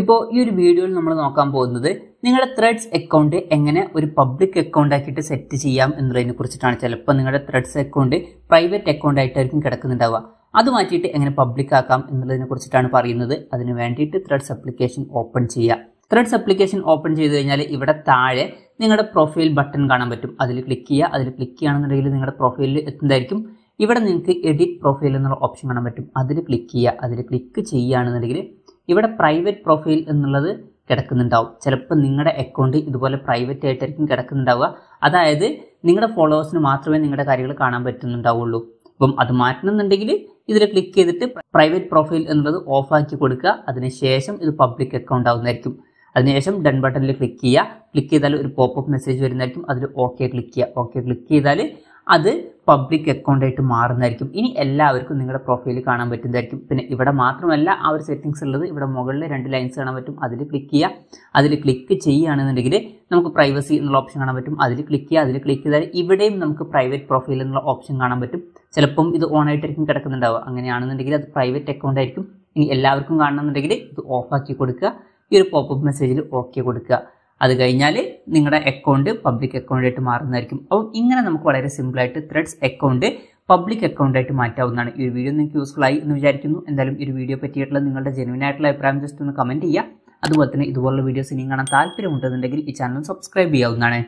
ഇപ്പോൾ ഈ ഒരു വീഡിയോയിൽ നമ്മൾ നോക്കാൻ പോകുന്നത് നിങ്ങളുടെ ത്രെഡ്സ് അക്കൗണ്ട് എങ്ങനെ ഒരു പബ്ലിക് അക്കൗണ്ട് ആക്കിയിട്ട് സെറ്റ് ചെയ്യാം എന്നുള്ളതിനെ കുറിച്ചിട്ടാണ് ചിലപ്പോൾ നിങ്ങളുടെ ത്രെഡ്സ് അക്കൗണ്ട് പ്രൈവറ്റ് അക്കൗണ്ട് ആയിട്ടായിരിക്കും കിടക്കുന്നുണ്ടാവുക അത് മാറ്റിയിട്ട് എങ്ങനെ പബ്ലിക് ആക്കാം എന്നുള്ളതിനെ കുറിച്ചിട്ടാണ് പറയുന്നത് അതിന് വേണ്ടിയിട്ട് ത്രെഡ്സ് അപ്ലിക്കേഷൻ ഓപ്പൺ ചെയ്യുക ത്രെഡ്സ് അപ്ലിക്കേഷൻ ഓപ്പൺ ചെയ്ത് കഴിഞ്ഞാൽ ഇവിടെ താഴെ നിങ്ങളുടെ പ്രൊഫൈൽ ബട്ടൺ കാണാൻ പറ്റും അതിൽ ക്ലിക്ക് ചെയ്യുക അതിൽ ക്ലിക്ക് ചെയ്യുകയാണെന്നുണ്ടെങ്കിൽ നിങ്ങളുടെ പ്രൊഫൈലിൽ എത്തുന്നതായിരിക്കും ഇവിടെ നിങ്ങൾക്ക് എഡിറ്റ് പ്രൊഫൈൽ എന്നുള്ള ഓപ്ഷൻ കാണാൻ പറ്റും അതിൽ ക്ലിക്ക് ചെയ്യുക അതിൽ ക്ലിക്ക് ചെയ്യുകയാണെന്നുണ്ടെങ്കിൽ ഇവിടെ പ്രൈവറ്റ് പ്രൊഫൈൽ എന്നുള്ളത് കിടക്കുന്നുണ്ടാവും ചിലപ്പോൾ നിങ്ങളുടെ അക്കൗണ്ട് ഇതുപോലെ പ്രൈവറ്റ് ആയിട്ടായിരിക്കും കിടക്കുന്നുണ്ടാവുക അതായത് നിങ്ങളുടെ ഫോളോവേഴ്സിന് മാത്രമേ നിങ്ങളുടെ കാര്യങ്ങൾ കാണാൻ പറ്റുന്നുണ്ടാവുള്ളൂ അപ്പം അത് മാറ്റണമെന്നുണ്ടെങ്കിൽ ഇതിൽ ക്ലിക്ക് ചെയ്തിട്ട് പ്രൈവറ്റ് പ്രൊഫൈൽ എന്നുള്ളത് ഓഫാക്കി കൊടുക്കുക അതിനുശേഷം ഇത് പബ്ലിക് അക്കൗണ്ട് ആവുന്നതായിരിക്കും അതിനുശേഷം ഡൺ ബട്ടണിൽ ക്ലിക്ക് ചെയ്യുക ക്ലിക്ക് ചെയ്താൽ ഒരു പോപ്പ് അപ്പ് മെസ്സേജ് വരുന്നതായിരിക്കും അതിൽ ഓക്കെ ക്ലിക്ക് ചെയ്യുക ഓക്കെ ക്ലിക്ക് ചെയ്താൽ അത് പബ്ലിക് അക്കൗണ്ട് ആയിട്ട് മാറുന്നതായിരിക്കും ഇനി എല്ലാവർക്കും നിങ്ങളുടെ പ്രൊഫൈൽ കാണാൻ പറ്റുന്നതായിരിക്കും പിന്നെ ഇവിടെ മാത്രമല്ല ആ ഒരു സെറ്റിങ്സ് ഉള്ളത് ഇവിടെ മുകളിൽ രണ്ട് ലൈൻസ് കാണാൻ പറ്റും അതിൽ ക്ലിക്ക് ചെയ്യുക അതിൽ ക്ലിക്ക് ചെയ്യുകയാണെന്നുണ്ടെങ്കിൽ നമുക്ക് പ്രൈവസി എന്നുള്ള ഓപ്ഷൻ കാണാൻ പറ്റും അതിൽ ക്ലിക്ക് ചെയ്യുക അതിൽ ക്ലിക്ക് ചെയ്താൽ ഇവിടെയും നമുക്ക് പ്രൈവറ്റ് പ്രൊഫൈൽ എന്നുള്ള ഓപ്ഷൻ കാണാൻ പറ്റും ചിലപ്പം ഇത് ഓൺ ആയിട്ടായിരിക്കും കിടക്കുന്നുണ്ടാവുക അങ്ങനെയാണെന്നുണ്ടെങ്കിൽ അത് പ്രൈവറ്റ് അക്കൗണ്ട് ആയിരിക്കും ഇനി എല്ലാവർക്കും കാണണമെന്നുണ്ടെങ്കിൽ ഇത് ഓഫാക്കി കൊടുക്കുക ഈ ഒരു പോപ്പ് മെസ്സേജിൽ ഓക്കെ കൊടുക്കുക അത് കഴിഞ്ഞാൽ നിങ്ങളുടെ അക്കൗണ്ട് പബ്ലിക് അക്കൗണ്ടായിട്ട് മാറുന്നതായിരിക്കും അപ്പോൾ ഇങ്ങനെ നമുക്ക് വളരെ സിമ്പിളായിട്ട് ത്രെഡ്സ് അക്കൗണ്ട് പബ്ലിക് അക്കൗണ്ടായിട്ട് മാറ്റാവുന്നതാണ് ഈ വീഡിയോ നിങ്ങൾക്ക് യൂസ്ഫുൾ ആയി എന്ന് വിചാരിക്കുന്നു എന്തായാലും ഈ വീഡിയോ പറ്റിയിട്ടുള്ള നിങ്ങളുടെ ജെനുവിൻ ആയിട്ടുള്ള അഭിപ്രായം ജസ്റ്റ് ഒന്ന് കമൻറ്റ് ചെയ്യുക അതുപോലെ തന്നെ ഇതുപോലുള്ള വീഡിയോസ് ഇനിയും കാണാൻ താല്പര്യമുണ്ടെന്നുണ്ടെങ്കിൽ ഈ ചാനൽ സബ്സ്ക്രൈബ് ചെയ്യാവുന്നതാണ്